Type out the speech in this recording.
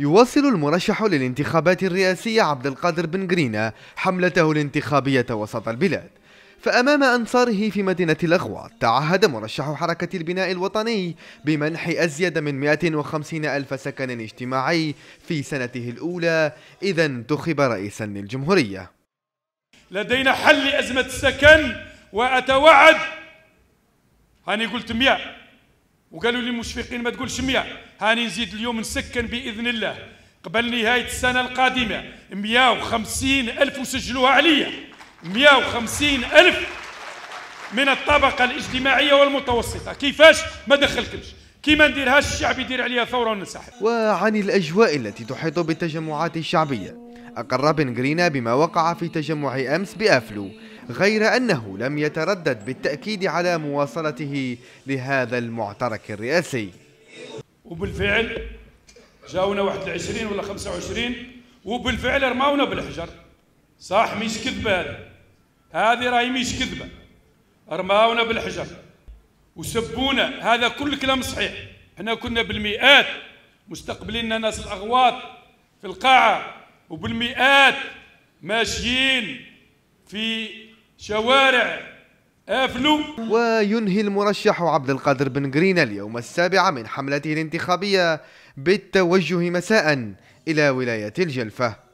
يواصل المرشح للانتخابات الرئاسية عبد القادر بن جرينا حملته الانتخابية وسط البلاد فأمام أنصاره في مدينة الأغواط تعهد مرشح حركة البناء الوطني بمنح أزيد من 150 ألف سكن اجتماعي في سنته الأولى إذا انتخب رئيسا للجمهورية لدينا حل أزمة السكن وأتوعد هاني قلت 100 وقالوا لي مشفقين ما تقولش 100 هاني نزيد اليوم نسكن باذن الله قبل نهايه السنه القادمه وخمسين الف وسجلوها عليا وخمسين الف من الطبقه الاجتماعيه والمتوسطه كيفاش ما دخلكمش كي ما نديرهاش الشعب يدير عليها ثوره وننسحب وعن الاجواء التي تحيط بالتجمعات الشعبيه اقر بن جرينا بما وقع في تجمع امس بافلو غير أنه لم يتردد بالتأكيد على مواصلته لهذا المعترك الرئاسي وبالفعل جاونا واحد العشرين ولا خمسة وعشرين وبالفعل رماونا بالحجر صح مش كذبة هذه هذه راهي مش كذبة رماونا بالحجر وسبونا هذا كل كلام صحيح احنا كنا بالمئات مستقبلين ناس الاغواط في القاعه وبالمئات ماشيين في شوارع افلو وينهي المرشح عبد القادر بن قرينة اليوم السابع من حملته الانتخابية بالتوجه مساء إلى ولاية الجلفة